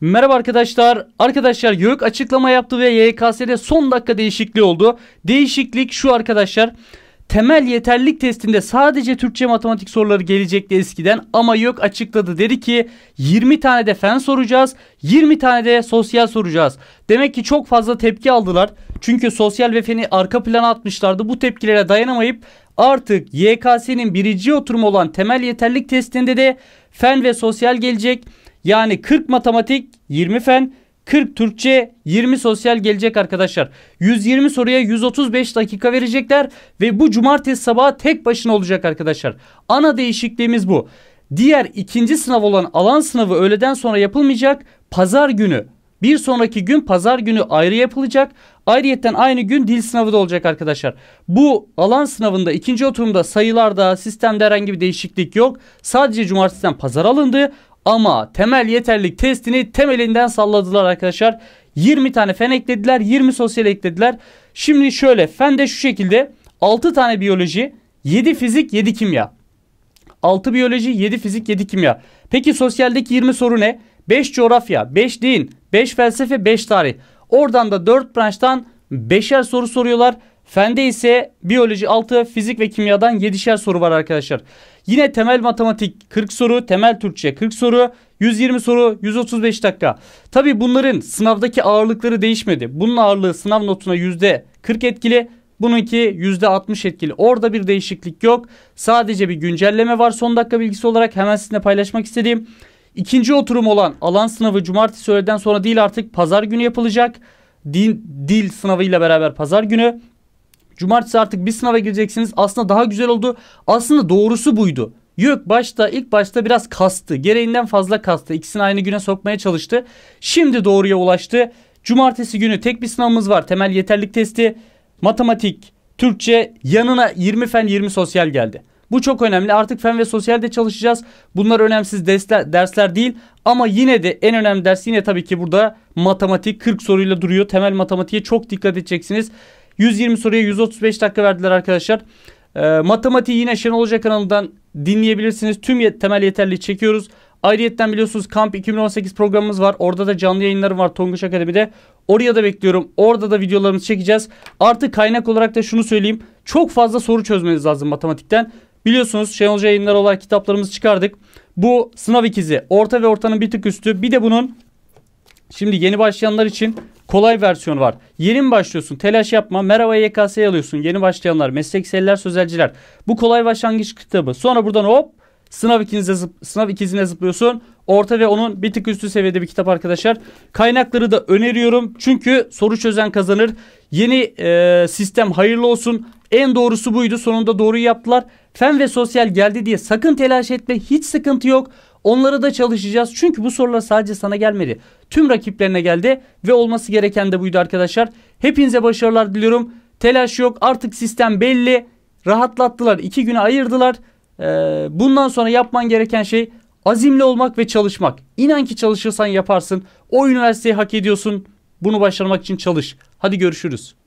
Merhaba arkadaşlar. Arkadaşlar YÖK açıklama yaptı ve YKS'de son dakika değişikliği oldu. Değişiklik şu arkadaşlar. Temel yeterlilik testinde sadece Türkçe matematik soruları gelecekti eskiden ama YÖK açıkladı. Dedi ki 20 tane de fen soracağız, 20 tane de sosyal soracağız. Demek ki çok fazla tepki aldılar. Çünkü sosyal ve feni arka plana atmışlardı. Bu tepkilere dayanamayıp artık YKS'nin birinci oturumu olan temel yeterlilik testinde de fen ve sosyal gelecek. Yani 40 matematik, 20 fen, 40 Türkçe, 20 sosyal gelecek arkadaşlar. 120 soruya 135 dakika verecekler ve bu cumartesi sabahı tek başına olacak arkadaşlar. Ana değişikliğimiz bu. Diğer ikinci sınav olan alan sınavı öğleden sonra yapılmayacak. Pazar günü bir sonraki gün pazar günü ayrı yapılacak. Ayrıyetten aynı gün dil sınavı da olacak arkadaşlar. Bu alan sınavında ikinci oturumda sayılarda sistemde herhangi bir değişiklik yok. Sadece cumartesiden pazar alındı. Ama temel yeterlik testini temelinden salladılar arkadaşlar. 20 tane fen eklediler. 20 sosyal eklediler. Şimdi şöyle fen de şu şekilde 6 tane biyoloji, 7 fizik, 7 kimya. 6 biyoloji, 7 fizik, 7 kimya. Peki sosyaldeki 20 soru ne? 5 coğrafya, 5 din, 5 felsefe, 5 tarih. Oradan da 4 branştan 5'er soru soruyorlar. Fende ise biyoloji 6, fizik ve kimyadan 7'şer soru var arkadaşlar. Yine temel matematik 40 soru, temel Türkçe 40 soru, 120 soru, 135 dakika. Tabi bunların sınavdaki ağırlıkları değişmedi. Bunun ağırlığı sınav notuna %40 etkili, bununki %60 etkili. Orada bir değişiklik yok. Sadece bir güncelleme var son dakika bilgisi olarak hemen sizinle paylaşmak istediğim. İkinci oturum olan alan sınavı cumartesi öğleden sonra değil artık pazar günü yapılacak. Din, dil sınavıyla beraber pazar günü. Cumartesi artık bir sınava gireceksiniz. Aslında daha güzel oldu. Aslında doğrusu buydu. yok başta ilk başta biraz kastı. Gereğinden fazla kastı. İkisini aynı güne sokmaya çalıştı. Şimdi doğruya ulaştı. Cumartesi günü tek bir sınavımız var. Temel yeterlik testi. Matematik, Türkçe yanına 20 fen 20 sosyal geldi. Bu çok önemli. Artık fen ve sosyalde çalışacağız. Bunlar önemsiz dersler, dersler değil. Ama yine de en önemli ders yine tabii ki burada matematik 40 soruyla duruyor. Temel matematiğe çok dikkat edeceksiniz. 120 soruya 135 dakika verdiler arkadaşlar. E, matematiği yine Şenol Hoca kanalından dinleyebilirsiniz. Tüm yet temel yeterli çekiyoruz. Ayrıyetten biliyorsunuz Kamp 2018 programımız var. Orada da canlı yayınlarım var Tonguç Akademi'de. Oraya da bekliyorum. Orada da videolarımızı çekeceğiz. Artık kaynak olarak da şunu söyleyeyim. Çok fazla soru çözmeniz lazım matematikten. Biliyorsunuz Şenolca yayınlar olarak kitaplarımızı çıkardık. Bu sınav ikizi orta ve ortanın bir tık üstü. Bir de bunun şimdi yeni başlayanlar için kolay versiyonu var. Yeni mi başlıyorsun? Telaş yapma. Merhaba YKS'ye alıyorsun. Yeni başlayanlar, meslekseller, sözelciler. Bu kolay başlangıç kitabı. Sonra buradan hop sınav ikinize zıp, sınav ikizine zıplıyorsun. Orta ve onun bir tık üstü seviyede bir kitap arkadaşlar. Kaynakları da öneriyorum. Çünkü soru çözen kazanır. Yeni e, sistem hayırlı olsun. En doğrusu buydu. Sonunda doğru yaptılar. Fen ve sosyal geldi diye sakın telaş etme. Hiç sıkıntı yok. Onlara da çalışacağız. Çünkü bu sorular sadece sana gelmedi. Tüm rakiplerine geldi ve olması gereken de buydu arkadaşlar. Hepinize başarılar diliyorum. Telaş yok. Artık sistem belli. Rahatlattılar. İki günü ayırdılar. Ee, bundan sonra yapman gereken şey azimli olmak ve çalışmak. İnan ki çalışırsan yaparsın. O üniversiteyi hak ediyorsun. Bunu başarmak için çalış. Hadi görüşürüz.